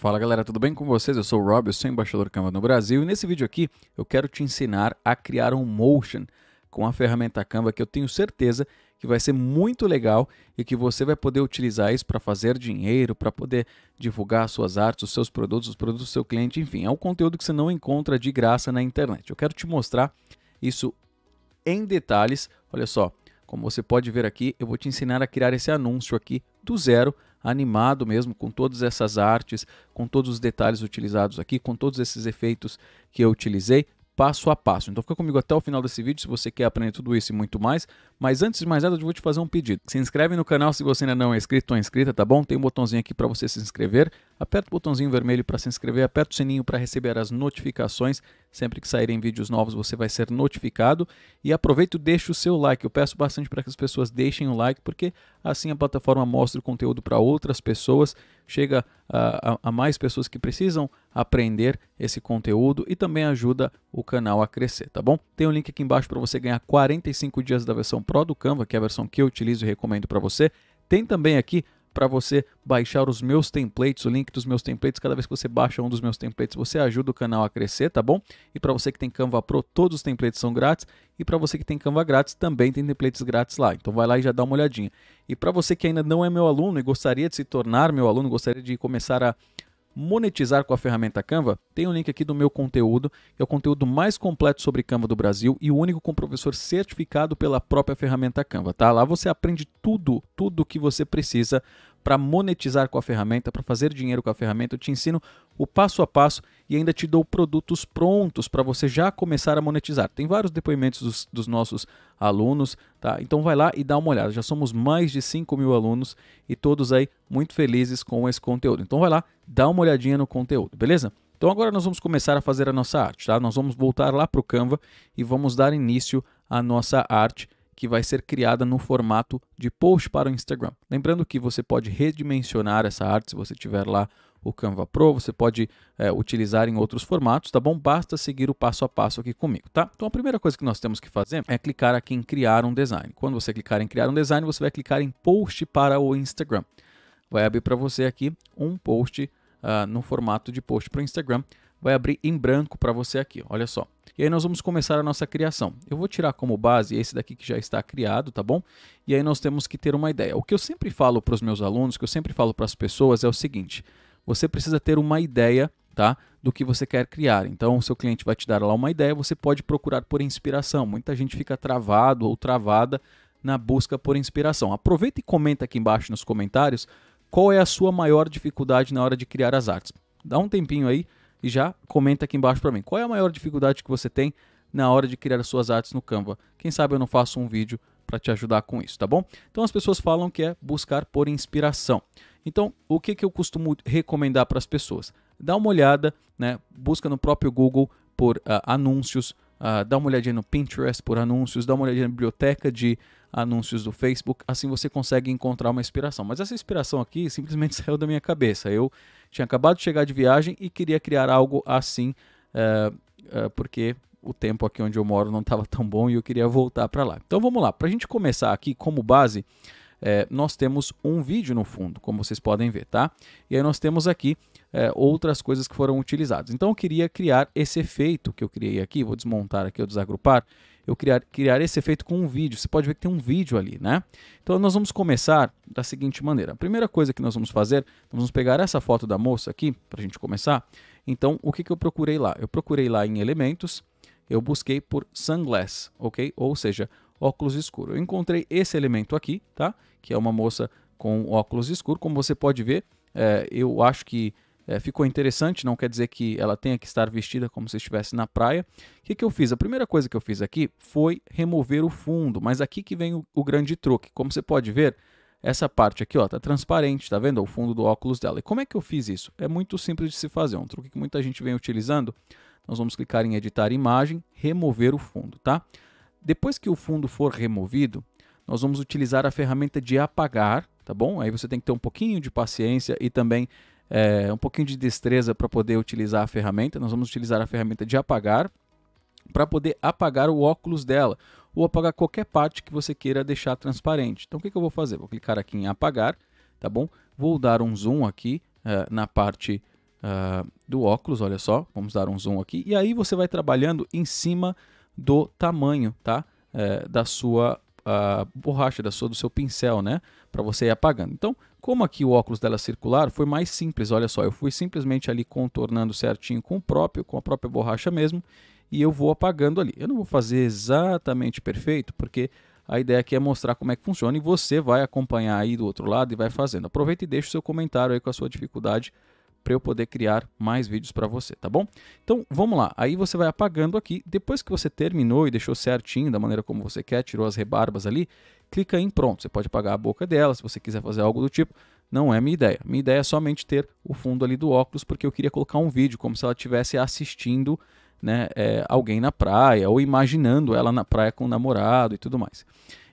Fala galera, tudo bem com vocês? Eu sou o Rob, eu sou embaixador Canva no Brasil e nesse vídeo aqui eu quero te ensinar a criar um motion com a ferramenta Canva que eu tenho certeza que vai ser muito legal e que você vai poder utilizar isso para fazer dinheiro, para poder divulgar suas artes, os seus produtos, os produtos do seu cliente, enfim, é um conteúdo que você não encontra de graça na internet. Eu quero te mostrar isso em detalhes. Olha só, como você pode ver aqui, eu vou te ensinar a criar esse anúncio aqui do zero animado mesmo com todas essas artes, com todos os detalhes utilizados aqui, com todos esses efeitos que eu utilizei passo a passo. Então fica comigo até o final desse vídeo se você quer aprender tudo isso e muito mais. Mas antes de mais nada, eu vou te fazer um pedido. Se inscreve no canal se você ainda não é inscrito ou é inscrita, tá bom? Tem um botãozinho aqui para você se inscrever. Aperta o botãozinho vermelho para se inscrever, aperta o sininho para receber as notificações. Sempre que saírem vídeos novos, você vai ser notificado. E aproveita e deixa o seu like. Eu peço bastante para que as pessoas deixem o like, porque assim a plataforma mostra o conteúdo para outras pessoas, chega a, a, a mais pessoas que precisam aprender esse conteúdo e também ajuda o canal a crescer, tá bom? Tem um link aqui embaixo para você ganhar 45 dias da versão Pro do Canva, que é a versão que eu utilizo e recomendo para você. Tem também aqui para você baixar os meus templates, o link dos meus templates. Cada vez que você baixa um dos meus templates, você ajuda o canal a crescer, tá bom? E para você que tem Canva Pro, todos os templates são grátis. E para você que tem Canva grátis, também tem templates grátis lá. Então vai lá e já dá uma olhadinha. E para você que ainda não é meu aluno e gostaria de se tornar meu aluno, gostaria de começar a monetizar com a ferramenta Canva, tem um link aqui do meu conteúdo, que é o conteúdo mais completo sobre Canva do Brasil e o único com professor certificado pela própria ferramenta Canva, tá? Lá você aprende tudo, tudo que você precisa para monetizar com a ferramenta, para fazer dinheiro com a ferramenta. Eu te ensino o passo a passo e ainda te dou produtos prontos para você já começar a monetizar. Tem vários depoimentos dos, dos, nossos alunos, tá? Então vai lá e dá uma olhada. Já somos mais de 5 mil alunos e todos aí muito felizes com esse conteúdo. Então vai lá, dá uma olhadinha no conteúdo, beleza? Então agora nós vamos começar a fazer a nossa arte, tá? Nós vamos voltar lá para o Canva e vamos dar início à nossa arte que vai ser criada no formato de post para o Instagram. Lembrando que você pode redimensionar essa arte se você tiver lá o Canva Pro, você pode é, utilizar em outros formatos, tá bom? Basta seguir o passo a passo aqui comigo, tá? Então a primeira coisa que nós temos que fazer é clicar aqui em criar um design. Quando você clicar em criar um design, você vai clicar em post para o Instagram. Vai abrir para você aqui um post uh, no formato de post para o Instagram vai abrir em branco para você aqui, olha só. E aí nós vamos começar a nossa criação. Eu vou tirar como base esse daqui que já está criado, tá bom? E aí nós temos que ter uma ideia. O que eu sempre falo para os meus alunos, que eu sempre falo para as pessoas é o seguinte: você precisa ter uma ideia, tá? Do que você quer criar. Então, o seu cliente vai te dar lá uma ideia, você pode procurar por inspiração. Muita gente fica travado ou travada na busca por inspiração. Aproveita e comenta aqui embaixo nos comentários qual é a sua maior dificuldade na hora de criar as artes. Dá um tempinho aí, e já comenta aqui embaixo para mim. Qual é a maior dificuldade que você tem na hora de criar as suas artes no Canva? Quem sabe eu não faço um vídeo para te ajudar com isso, tá bom? Então as pessoas falam que é buscar por inspiração. Então, o que, que eu costumo recomendar para as pessoas? Dá uma olhada, né? Busca no próprio Google por uh, anúncios, uh, dá uma olhadinha no Pinterest por anúncios, dá uma olhadinha na biblioteca de anúncios do Facebook, assim você consegue encontrar uma inspiração. Mas essa inspiração aqui simplesmente saiu da minha cabeça. Eu tinha acabado de chegar de viagem e queria criar algo assim, eh, eh, porque o tempo aqui onde eu moro não estava tão bom e eu queria voltar para lá. Então vamos lá, para a gente começar aqui como base, eh, nós temos um vídeo no fundo, como vocês podem ver, tá? E aí nós temos aqui outras coisas que foram utilizadas. Então eu queria criar esse efeito que eu criei aqui, vou desmontar aqui, eu desagrupar, eu criar, criar esse efeito com um vídeo. Você pode ver que tem um vídeo ali, né? Então nós vamos começar da seguinte maneira. A primeira coisa que nós vamos fazer, nós vamos pegar essa foto da moça aqui, para a gente começar. Então, o que, que eu procurei lá? Eu procurei lá em elementos, eu busquei por sunglass, ok? Ou seja, óculos escuro. Eu encontrei esse elemento aqui, tá? Que é uma moça com óculos escuro. Como você pode ver, é, eu acho que é, ficou interessante, não quer dizer que ela tenha que estar vestida como se estivesse na praia. O que, que eu fiz? A primeira coisa que eu fiz aqui foi remover o fundo, mas aqui que vem o, o grande truque. Como você pode ver, essa parte aqui ó tá transparente, tá vendo? O fundo do óculos dela. E como é que eu fiz isso? É muito simples de se fazer, é um truque que muita gente vem utilizando. Nós vamos clicar em editar imagem, remover o fundo, tá? Depois que o fundo for removido, nós vamos utilizar a ferramenta de apagar, tá bom? Aí você tem que ter um pouquinho de paciência e também é, um pouquinho de destreza para poder utilizar a ferramenta. Nós vamos utilizar a ferramenta de apagar para poder apagar o óculos dela ou apagar qualquer parte que você queira deixar transparente. Então o que, que eu vou fazer? Vou clicar aqui em apagar, tá bom? Vou dar um zoom aqui uh, na parte uh, do óculos, olha só. Vamos dar um zoom aqui e aí você vai trabalhando em cima do tamanho, tá? É, da sua borracha, da sua, do seu pincel, né? Para você ir apagando. Então como aqui o óculos dela é circular, foi mais simples, olha só, eu fui simplesmente ali contornando certinho com o próprio, com a própria borracha mesmo, e eu vou apagando ali. Eu não vou fazer exatamente perfeito, porque a ideia aqui é mostrar como é que funciona e você vai acompanhar aí do outro lado e vai fazendo. Aproveita e deixa o seu comentário aí com a sua dificuldade para eu poder criar mais vídeos para você, tá bom? Então vamos lá, aí você vai apagando aqui, depois que você terminou e deixou certinho da maneira como você quer, tirou as rebarbas ali, clica em pronto, você pode apagar a boca dela se você quiser fazer algo do tipo, não é minha ideia. Minha ideia é somente ter o fundo ali do óculos, porque eu queria colocar um vídeo como se ela estivesse assistindo né, é, alguém na praia ou imaginando ela na praia com o namorado e tudo mais.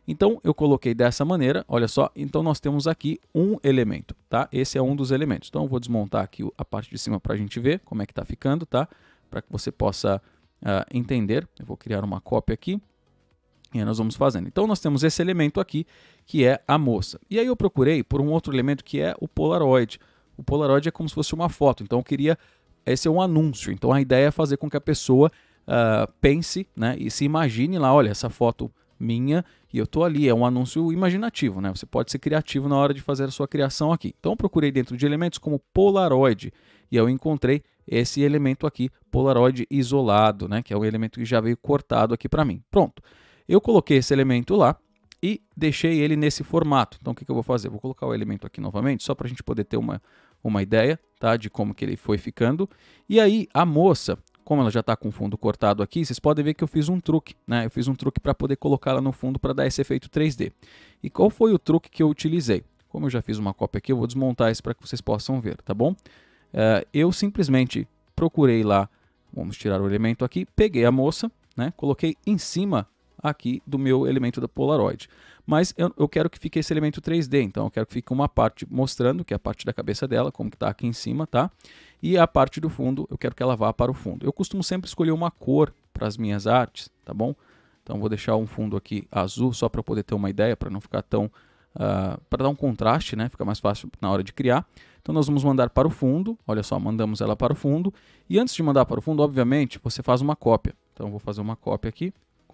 Então eu coloquei dessa maneira, olha só, então nós temos aqui um elemento, tá? Esse é um dos elementos. Então eu vou desmontar aqui a parte de cima para a gente ver como é que está ficando, tá? Para que você possa uh, entender. Eu vou criar uma cópia aqui e nós vamos fazendo. Então nós temos esse elemento aqui que é a moça. E aí eu procurei por um outro elemento que é o Polaroid. O Polaroid é como se fosse uma foto, então eu queria... Esse é um anúncio, então a ideia é fazer com que a pessoa uh, pense né, e se imagine lá, olha, essa foto minha e eu tô ali. É um anúncio imaginativo, né? Você pode ser criativo na hora de fazer a sua criação aqui. Então eu procurei dentro de elementos como Polaroid e eu encontrei esse elemento aqui, Polaroid isolado, né? Que é o elemento que já veio cortado aqui para mim. Pronto. Eu coloquei esse elemento lá e deixei ele nesse formato. Então o que, que eu vou fazer? Vou colocar o elemento aqui novamente, só para a gente poder ter uma, uma ideia tá, de como que ele foi ficando. E aí a moça, como ela já está com o fundo cortado aqui, vocês podem ver que eu fiz um truque, né? Eu fiz um truque para poder colocá-la no fundo para dar esse efeito 3D. E qual foi o truque que eu utilizei? Como eu já fiz uma cópia aqui, eu vou desmontar isso para que vocês possam ver, tá bom? Eh, eu simplesmente procurei lá, vamos tirar o elemento aqui, peguei a moça, né? Coloquei em cima aqui do meu elemento da Polaroid. Mas eu, eu quero que fique esse elemento 3D, então eu quero que fique uma parte mostrando, que é a parte da cabeça dela, como que está aqui em cima, tá? E a parte do fundo, eu quero que ela vá para o fundo. Eu costumo sempre escolher uma cor para as minhas artes, tá bom? Então vou deixar um fundo aqui azul, só para poder ter uma ideia, para não ficar tão... Uh, para dar um contraste, né? Fica mais fácil na hora de criar. Então nós vamos mandar para o fundo, olha só, mandamos ela para o fundo. E antes de mandar para o fundo, obviamente, você faz uma cópia. Então vou fazer uma cópia aqui,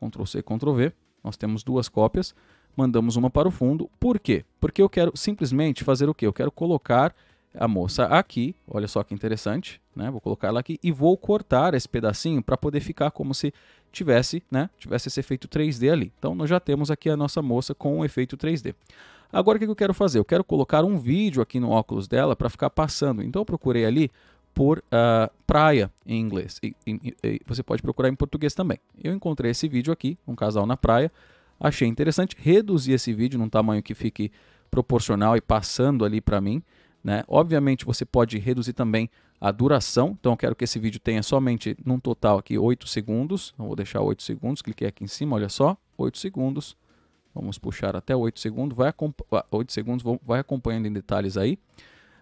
Ctrl C, Ctrl V, nós temos duas cópias, mandamos uma para o fundo. Por quê? Porque eu quero simplesmente fazer o quê? Eu quero colocar a moça aqui, olha só que interessante, né? Vou colocar ela aqui e vou cortar esse pedacinho para poder ficar como se tivesse, né? Tivesse esse efeito 3D ali. Então nós já temos aqui a nossa moça com o efeito 3D. Agora o que eu quero fazer? Eu quero colocar um vídeo aqui no óculos dela para ficar passando. Então eu procurei ali por uh, praia em inglês. E, e, e você pode procurar em português também. Eu encontrei esse vídeo aqui, um casal na praia. Achei interessante reduzir esse vídeo num tamanho que fique proporcional e passando ali para mim. Né? Obviamente você pode reduzir também a duração, então eu quero que esse vídeo tenha somente num total aqui 8 segundos, então, eu vou deixar 8 segundos, cliquei aqui em cima, olha só, 8 segundos, vamos puxar até 8 segundos, vai, 8 segundos, vai acompanhando em detalhes aí.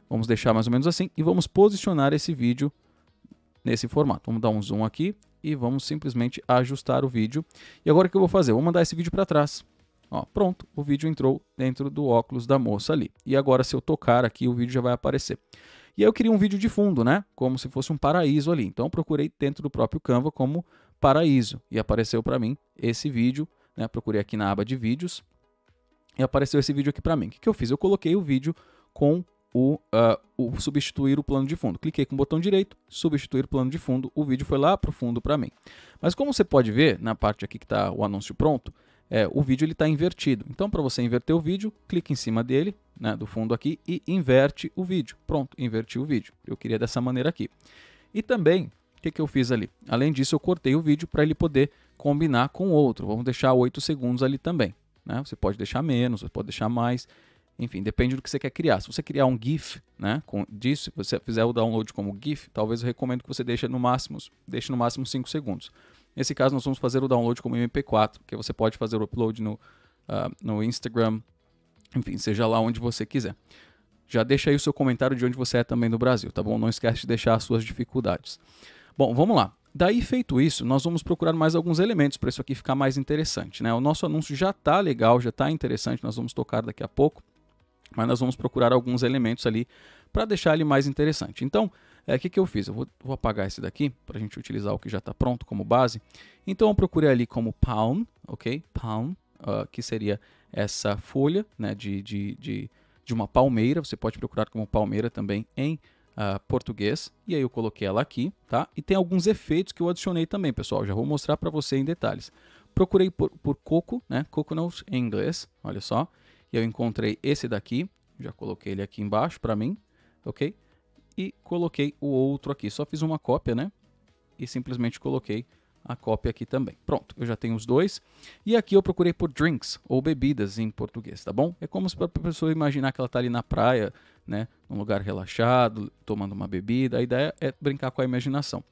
Vamos deixar mais ou menos assim e vamos posicionar esse vídeo nesse formato. Vamos dar um zoom aqui e vamos simplesmente ajustar o vídeo. E agora o que eu vou fazer? Eu vou mandar esse vídeo para trás. Ó, pronto, o vídeo entrou dentro do óculos da moça ali. E agora se eu tocar aqui, o vídeo já vai aparecer. E aí eu queria um vídeo de fundo, né? Como se fosse um paraíso ali. Então eu procurei dentro do próprio Canva como paraíso. E apareceu para mim esse vídeo, né? Procurei aqui na aba de vídeos. E apareceu esse vídeo aqui para mim. O que, que eu fiz? Eu coloquei o vídeo com o, uh, o, substituir o plano de fundo. Cliquei com o botão direito, substituir o plano de fundo, o vídeo foi lá para o fundo para mim. Mas como você pode ver na parte aqui que está o anúncio pronto, é, o vídeo ele está invertido. Então, para você inverter o vídeo, clique em cima dele, né, do fundo aqui, e inverte o vídeo. Pronto, inverti o vídeo. Eu queria dessa maneira aqui. E também, o que, que eu fiz ali? Além disso, eu cortei o vídeo para ele poder combinar com outro. Vamos deixar 8 segundos ali também. Né? Você pode deixar menos, você pode deixar mais. Enfim, depende do que você quer criar. Se você criar um GIF, né, com, disso, se você fizer o download como GIF, talvez eu recomendo que você deixe no máximo, deixe no máximo 5 segundos. Nesse caso, nós vamos fazer o download como MP4, que você pode fazer o upload no, uh, no Instagram, enfim, seja lá onde você quiser. Já deixa aí o seu comentário de onde você é também do Brasil, tá bom? Não esquece de deixar as suas dificuldades. Bom, vamos lá. Daí feito isso, nós vamos procurar mais alguns elementos para isso aqui ficar mais interessante, né? O nosso anúncio já está legal, já está interessante, nós vamos tocar daqui a pouco mas nós vamos procurar alguns elementos ali para deixar ele mais interessante. Então, o é, que, que eu fiz? Eu vou, vou apagar esse daqui para a gente utilizar o que já está pronto como base. Então, eu procurei ali como palm, ok? Palm, uh, que seria essa folha né, de, de, de, de, uma palmeira. Você pode procurar como palmeira também em uh, português. E aí eu coloquei ela aqui, tá? E tem alguns efeitos que eu adicionei também, pessoal. Já vou mostrar para você em detalhes. Procurei por, por coco, né? Coconut em inglês, olha só. E eu encontrei esse daqui, já coloquei ele aqui embaixo para mim, ok? E coloquei o outro aqui, só fiz uma cópia, né? E simplesmente coloquei a cópia aqui também. Pronto, eu já tenho os dois. E aqui eu procurei por drinks ou bebidas em português, tá bom? É como se para a pessoa imaginar que ela está ali na praia, né, num lugar relaxado, tomando uma bebida. A ideia é brincar com a imaginação.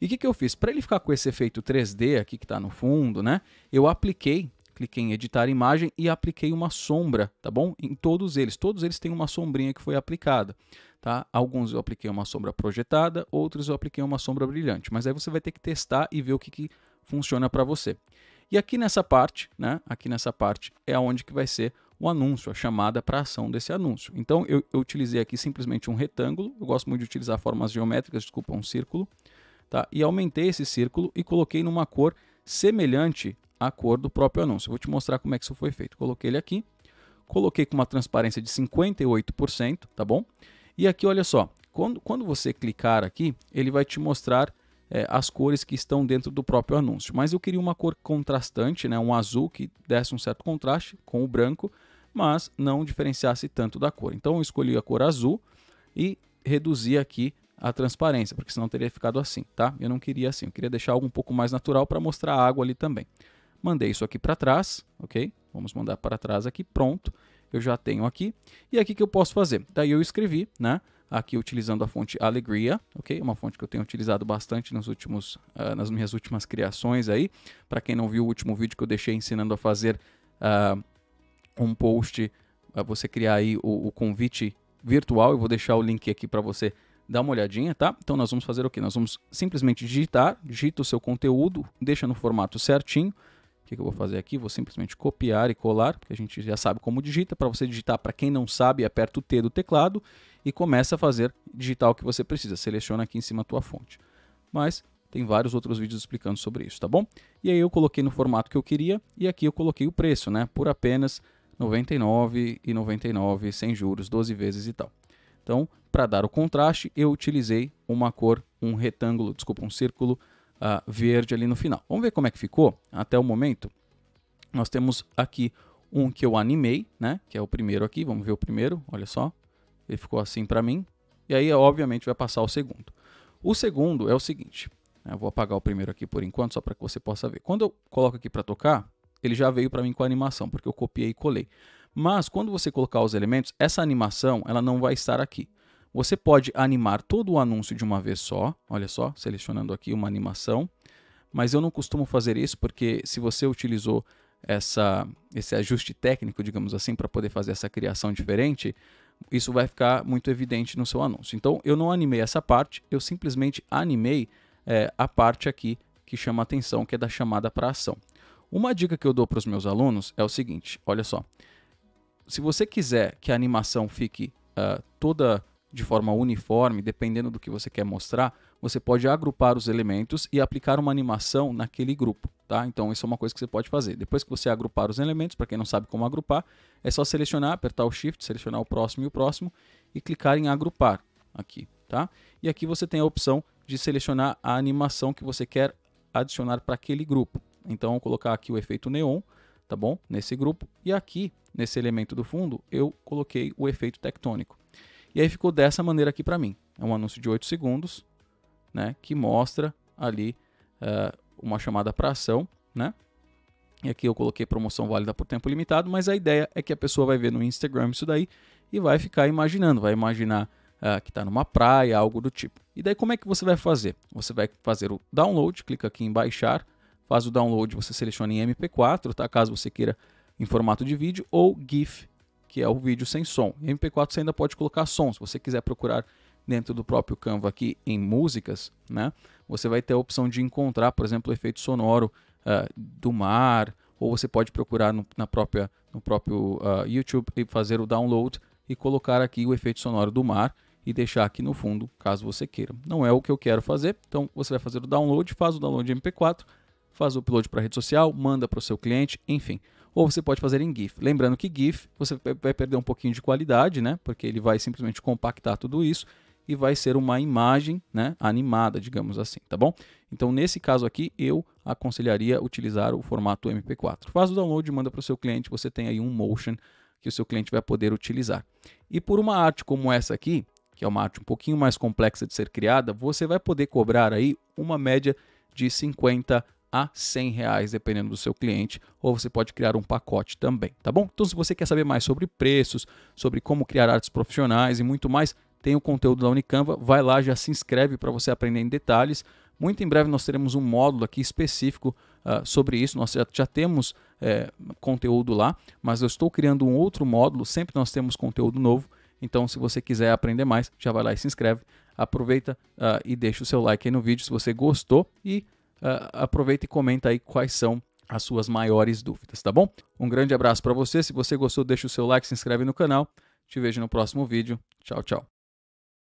E o que, que eu fiz? Para ele ficar com esse efeito 3D aqui que está no fundo, né? Eu apliquei cliquei em editar imagem e apliquei uma sombra, tá bom? Em todos eles, todos eles têm uma sombrinha que foi aplicada, tá? Alguns eu apliquei uma sombra projetada, outros eu apliquei uma sombra brilhante, mas aí você vai ter que testar e ver o que, que funciona para você. E aqui nessa parte, né? Aqui nessa parte é onde que vai ser o anúncio, a chamada para ação desse anúncio. Então eu, eu utilizei aqui simplesmente um retângulo, eu gosto muito de utilizar formas geométricas, desculpa, um círculo, tá? E aumentei esse círculo e coloquei numa cor semelhante a cor do próprio anúncio. Eu vou te mostrar como é que isso foi feito. Coloquei ele aqui, coloquei com uma transparência de 58%, tá bom? E aqui, olha só, quando, quando você clicar aqui, ele vai te mostrar é, as cores que estão dentro do próprio anúncio. Mas eu queria uma cor contrastante, né? um azul que desse um certo contraste com o branco, mas não diferenciasse tanto da cor. Então eu escolhi a cor azul e reduzi aqui a transparência, porque senão teria ficado assim, tá? Eu não queria assim, eu queria deixar algo um pouco mais natural para mostrar a água ali também. Mandei isso aqui para trás, ok? Vamos mandar para trás aqui, pronto. Eu já tenho aqui. E aqui que eu posso fazer? Daí eu escrevi, né? Aqui utilizando a fonte Alegria, ok? Uma fonte que eu tenho utilizado bastante nos últimos, uh, nas minhas últimas criações aí. Para quem não viu o último vídeo que eu deixei ensinando a fazer uh, um post, uh, você criar aí o, o convite virtual. Eu vou deixar o link aqui para você dar uma olhadinha, tá? Então nós vamos fazer o que? Nós vamos simplesmente digitar, digita o seu conteúdo, deixa no formato certinho, o que, que eu vou fazer aqui? Vou simplesmente copiar e colar, porque a gente já sabe como digita. Para você digitar, para quem não sabe, aperta o T do teclado e começa a fazer digitar o que você precisa. Seleciona aqui em cima a tua fonte. Mas tem vários outros vídeos explicando sobre isso, tá bom? E aí eu coloquei no formato que eu queria e aqui eu coloquei o preço, né? Por apenas R$ 99,99 sem juros, 12 vezes e tal. Então, para dar o contraste, eu utilizei uma cor, um retângulo, desculpa, um círculo uh, verde ali no final. Vamos ver como é que ficou até o momento. Nós temos aqui um que eu animei, né? Que é o primeiro aqui. Vamos ver o primeiro. Olha só, ele ficou assim para mim. E aí, obviamente, vai passar o segundo. O segundo é o seguinte. Né, eu vou apagar o primeiro aqui por enquanto, só para que você possa ver. Quando eu coloco aqui para tocar, ele já veio para mim com a animação, porque eu copiei e colei. Mas quando você colocar os elementos, essa animação ela não vai estar aqui. Você pode animar todo o anúncio de uma vez só. Olha só, selecionando aqui uma animação. Mas eu não costumo fazer isso porque se você utilizou essa, esse ajuste técnico, digamos assim, para poder fazer essa criação diferente, isso vai ficar muito evidente no seu anúncio. Então, eu não animei essa parte, eu simplesmente animei é, a parte aqui que chama atenção, que é da chamada para ação. Uma dica que eu dou para os meus alunos é o seguinte: olha só. Se você quiser que a animação fique uh, toda de forma uniforme, dependendo do que você quer mostrar, você pode agrupar os elementos e aplicar uma animação naquele grupo, tá? Então isso é uma coisa que você pode fazer. Depois que você agrupar os elementos, para quem não sabe como agrupar, é só selecionar, apertar o Shift, selecionar o próximo e o próximo e clicar em agrupar aqui, tá? E aqui você tem a opção de selecionar a animação que você quer adicionar para aquele grupo. Então, vou colocar aqui o efeito neon, tá bom? Nesse grupo. E aqui, nesse elemento do fundo, eu coloquei o efeito tectônico. E aí ficou dessa maneira aqui para mim. É um anúncio de 8 segundos, né? Que mostra ali uh, uma chamada para ação, né? E aqui eu coloquei promoção válida por tempo limitado, mas a ideia é que a pessoa vai ver no Instagram isso daí e vai ficar imaginando, vai imaginar uh, que está numa praia, algo do tipo. E daí como é que você vai fazer? Você vai fazer o download, clica aqui em baixar, faz o download, você seleciona em MP4, tá? Caso você queira em formato de vídeo ou GIF que é o vídeo sem som. Em MP4 você ainda pode colocar som, se você quiser procurar dentro do próprio Canva aqui em músicas, né? Você vai ter a opção de encontrar, por exemplo, o efeito sonoro uh, do mar, ou você pode procurar no, na própria, no próprio uh, YouTube e fazer o download e colocar aqui o efeito sonoro do mar e deixar aqui no fundo, caso você queira. Não é o que eu quero fazer, então você vai fazer o download, faz o download de MP4, faz o upload para a rede social, manda para o seu cliente, enfim ou você pode fazer em GIF. Lembrando que GIF você vai perder um pouquinho de qualidade, né? Porque ele vai simplesmente compactar tudo isso e vai ser uma imagem, né, animada, digamos assim, tá bom? Então, nesse caso aqui, eu aconselharia utilizar o formato MP4. Faz o download, manda para o seu cliente, você tem aí um motion que o seu cliente vai poder utilizar. E por uma arte como essa aqui, que é uma arte um pouquinho mais complexa de ser criada, você vai poder cobrar aí uma média de 50 a 100 reais, dependendo do seu cliente, ou você pode criar um pacote também, tá bom? Então, se você quer saber mais sobre preços, sobre como criar artes profissionais e muito mais, tem o conteúdo da Unicampa, vai lá, já se inscreve para você aprender em detalhes. Muito em breve nós teremos um módulo aqui específico uh, sobre isso. Nós já, já temos é, conteúdo lá, mas eu estou criando um outro módulo. Sempre nós temos conteúdo novo. Então, se você quiser aprender mais, já vai lá e se inscreve. Aproveita uh, e deixa o seu like aí no vídeo se você gostou e uh, aproveita e comenta aí quais são as suas maiores dúvidas, tá bom? Um grande abraço para você. Se você gostou, deixa o seu like, se inscreve no canal. Te vejo no próximo vídeo. Tchau, tchau.